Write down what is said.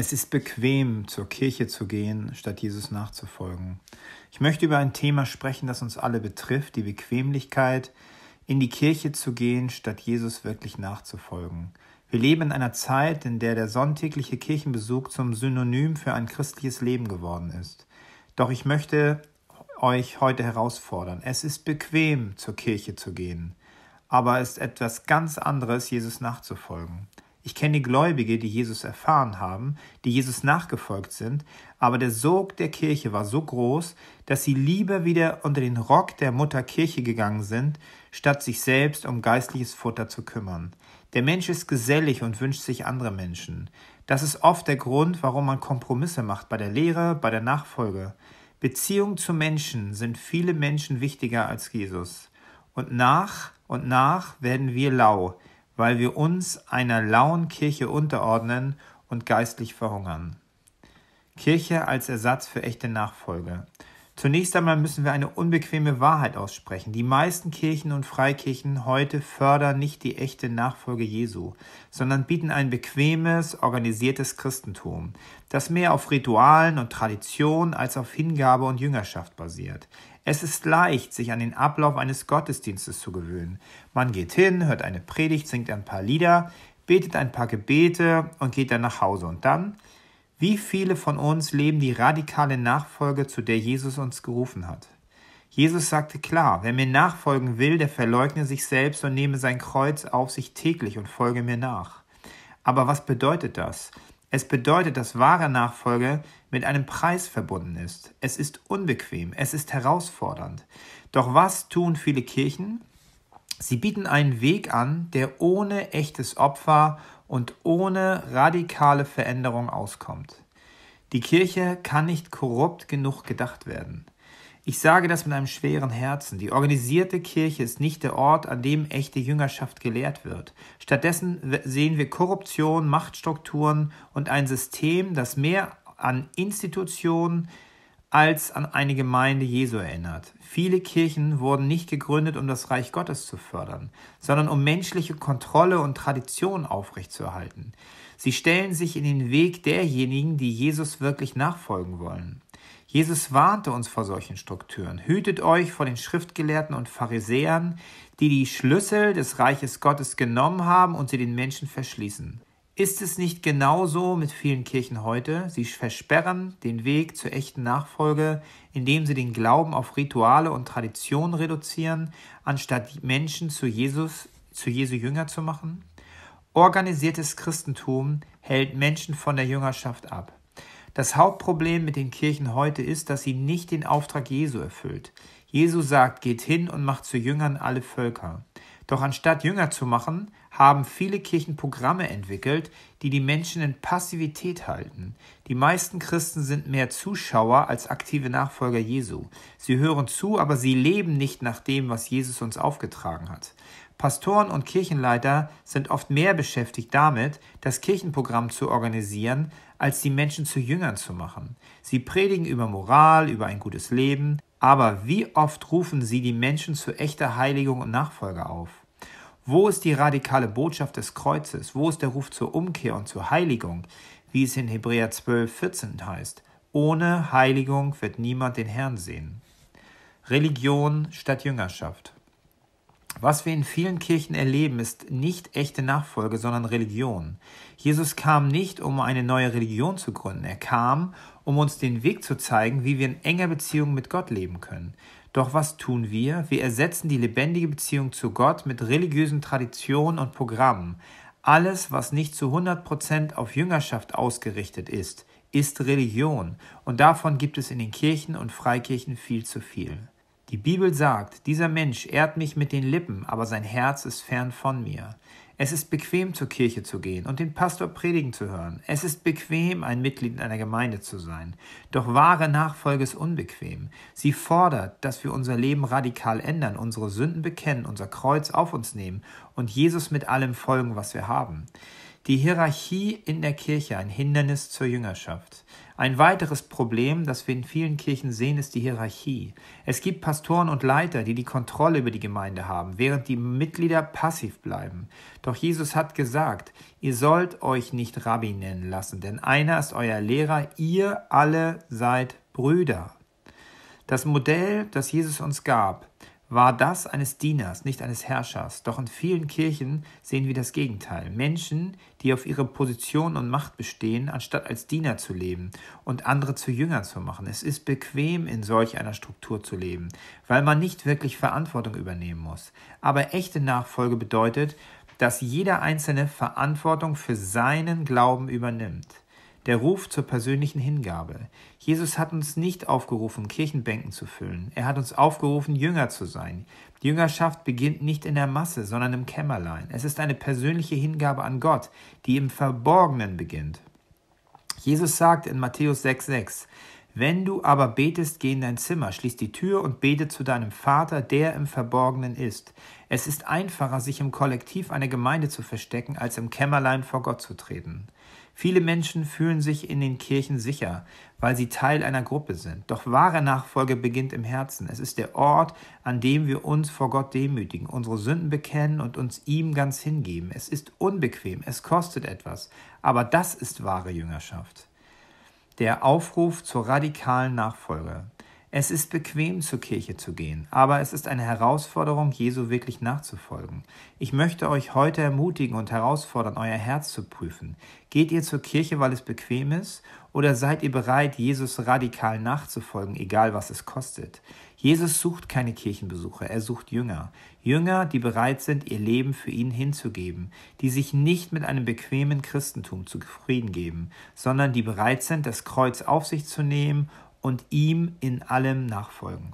Es ist bequem, zur Kirche zu gehen, statt Jesus nachzufolgen. Ich möchte über ein Thema sprechen, das uns alle betrifft, die Bequemlichkeit, in die Kirche zu gehen, statt Jesus wirklich nachzufolgen. Wir leben in einer Zeit, in der der sonntägliche Kirchenbesuch zum Synonym für ein christliches Leben geworden ist. Doch ich möchte euch heute herausfordern. Es ist bequem, zur Kirche zu gehen, aber es ist etwas ganz anderes, Jesus nachzufolgen. Ich kenne Gläubige, die Jesus erfahren haben, die Jesus nachgefolgt sind, aber der Sog der Kirche war so groß, dass sie lieber wieder unter den Rock der Mutter Kirche gegangen sind, statt sich selbst um geistliches Futter zu kümmern. Der Mensch ist gesellig und wünscht sich andere Menschen. Das ist oft der Grund, warum man Kompromisse macht bei der Lehre, bei der Nachfolge. Beziehungen zu Menschen sind viele Menschen wichtiger als Jesus. Und nach und nach werden wir lau, weil wir uns einer lauen Kirche unterordnen und geistlich verhungern. Kirche als Ersatz für echte Nachfolge. Zunächst einmal müssen wir eine unbequeme Wahrheit aussprechen. Die meisten Kirchen und Freikirchen heute fördern nicht die echte Nachfolge Jesu, sondern bieten ein bequemes, organisiertes Christentum, das mehr auf Ritualen und Tradition als auf Hingabe und Jüngerschaft basiert. Es ist leicht, sich an den Ablauf eines Gottesdienstes zu gewöhnen. Man geht hin, hört eine Predigt, singt ein paar Lieder, betet ein paar Gebete und geht dann nach Hause. Und dann? Wie viele von uns leben die radikale Nachfolge, zu der Jesus uns gerufen hat? Jesus sagte klar, wer mir nachfolgen will, der verleugne sich selbst und nehme sein Kreuz auf sich täglich und folge mir nach. Aber was bedeutet das? Es bedeutet, dass wahre Nachfolge mit einem Preis verbunden ist. Es ist unbequem, es ist herausfordernd. Doch was tun viele Kirchen? Sie bieten einen Weg an, der ohne echtes Opfer und ohne radikale Veränderung auskommt. Die Kirche kann nicht korrupt genug gedacht werden. Ich sage das mit einem schweren Herzen. Die organisierte Kirche ist nicht der Ort, an dem echte Jüngerschaft gelehrt wird. Stattdessen sehen wir Korruption, Machtstrukturen und ein System, das mehr an Institutionen als an eine Gemeinde Jesu erinnert. Viele Kirchen wurden nicht gegründet, um das Reich Gottes zu fördern, sondern um menschliche Kontrolle und Tradition aufrechtzuerhalten. Sie stellen sich in den Weg derjenigen, die Jesus wirklich nachfolgen wollen. Jesus warnte uns vor solchen Strukturen. Hütet euch vor den Schriftgelehrten und Pharisäern, die die Schlüssel des Reiches Gottes genommen haben und sie den Menschen verschließen. Ist es nicht genauso mit vielen Kirchen heute? Sie versperren den Weg zur echten Nachfolge, indem sie den Glauben auf Rituale und Traditionen reduzieren, anstatt Menschen zu Jesus, zu Jesu Jünger zu machen? Organisiertes Christentum hält Menschen von der Jüngerschaft ab. Das Hauptproblem mit den Kirchen heute ist, dass sie nicht den Auftrag Jesu erfüllt. Jesu sagt, geht hin und macht zu Jüngern alle Völker. Doch anstatt Jünger zu machen, haben viele Kirchen Programme entwickelt, die die Menschen in Passivität halten. Die meisten Christen sind mehr Zuschauer als aktive Nachfolger Jesu. Sie hören zu, aber sie leben nicht nach dem, was Jesus uns aufgetragen hat. Pastoren und Kirchenleiter sind oft mehr beschäftigt damit, das Kirchenprogramm zu organisieren, als die Menschen zu Jüngern zu machen. Sie predigen über Moral, über ein gutes Leben, aber wie oft rufen sie die Menschen zu echter Heiligung und Nachfolge auf? Wo ist die radikale Botschaft des Kreuzes? Wo ist der Ruf zur Umkehr und zur Heiligung, wie es in Hebräer 12, 14 heißt? Ohne Heiligung wird niemand den Herrn sehen. Religion statt Jüngerschaft. Was wir in vielen Kirchen erleben, ist nicht echte Nachfolge, sondern Religion. Jesus kam nicht, um eine neue Religion zu gründen. Er kam, um uns den Weg zu zeigen, wie wir in enger Beziehung mit Gott leben können. Doch was tun wir? Wir ersetzen die lebendige Beziehung zu Gott mit religiösen Traditionen und Programmen. Alles, was nicht zu 100% auf Jüngerschaft ausgerichtet ist, ist Religion. Und davon gibt es in den Kirchen und Freikirchen viel zu viel. Die Bibel sagt, dieser Mensch ehrt mich mit den Lippen, aber sein Herz ist fern von mir. Es ist bequem, zur Kirche zu gehen und den Pastor predigen zu hören. Es ist bequem, ein Mitglied in einer Gemeinde zu sein. Doch wahre Nachfolge ist unbequem. Sie fordert, dass wir unser Leben radikal ändern, unsere Sünden bekennen, unser Kreuz auf uns nehmen und Jesus mit allem folgen, was wir haben. Die Hierarchie in der Kirche, ein Hindernis zur Jüngerschaft. Ein weiteres Problem, das wir in vielen Kirchen sehen, ist die Hierarchie. Es gibt Pastoren und Leiter, die die Kontrolle über die Gemeinde haben, während die Mitglieder passiv bleiben. Doch Jesus hat gesagt, ihr sollt euch nicht Rabbi nennen lassen, denn einer ist euer Lehrer, ihr alle seid Brüder. Das Modell, das Jesus uns gab, war das eines Dieners, nicht eines Herrschers. Doch in vielen Kirchen sehen wir das Gegenteil. Menschen, die auf ihre Position und Macht bestehen, anstatt als Diener zu leben und andere zu Jüngern zu machen. Es ist bequem, in solch einer Struktur zu leben, weil man nicht wirklich Verantwortung übernehmen muss. Aber echte Nachfolge bedeutet, dass jeder Einzelne Verantwortung für seinen Glauben übernimmt. Der Ruf zur persönlichen Hingabe. Jesus hat uns nicht aufgerufen, Kirchenbänken zu füllen. Er hat uns aufgerufen, Jünger zu sein. Die Jüngerschaft beginnt nicht in der Masse, sondern im Kämmerlein. Es ist eine persönliche Hingabe an Gott, die im Verborgenen beginnt. Jesus sagt in Matthäus 6,6: Wenn du aber betest, geh in dein Zimmer, schließ die Tür und bete zu deinem Vater, der im Verborgenen ist. Es ist einfacher, sich im Kollektiv einer Gemeinde zu verstecken, als im Kämmerlein vor Gott zu treten. Viele Menschen fühlen sich in den Kirchen sicher, weil sie Teil einer Gruppe sind. Doch wahre Nachfolge beginnt im Herzen. Es ist der Ort, an dem wir uns vor Gott demütigen, unsere Sünden bekennen und uns ihm ganz hingeben. Es ist unbequem, es kostet etwas, aber das ist wahre Jüngerschaft. Der Aufruf zur radikalen Nachfolge. Es ist bequem, zur Kirche zu gehen, aber es ist eine Herausforderung, Jesu wirklich nachzufolgen. Ich möchte euch heute ermutigen und herausfordern, euer Herz zu prüfen. Geht ihr zur Kirche, weil es bequem ist, oder seid ihr bereit, Jesus radikal nachzufolgen, egal was es kostet? Jesus sucht keine Kirchenbesucher, er sucht Jünger. Jünger, die bereit sind, ihr Leben für ihn hinzugeben, die sich nicht mit einem bequemen Christentum zufrieden geben, sondern die bereit sind, das Kreuz auf sich zu nehmen und ihm in allem nachfolgen.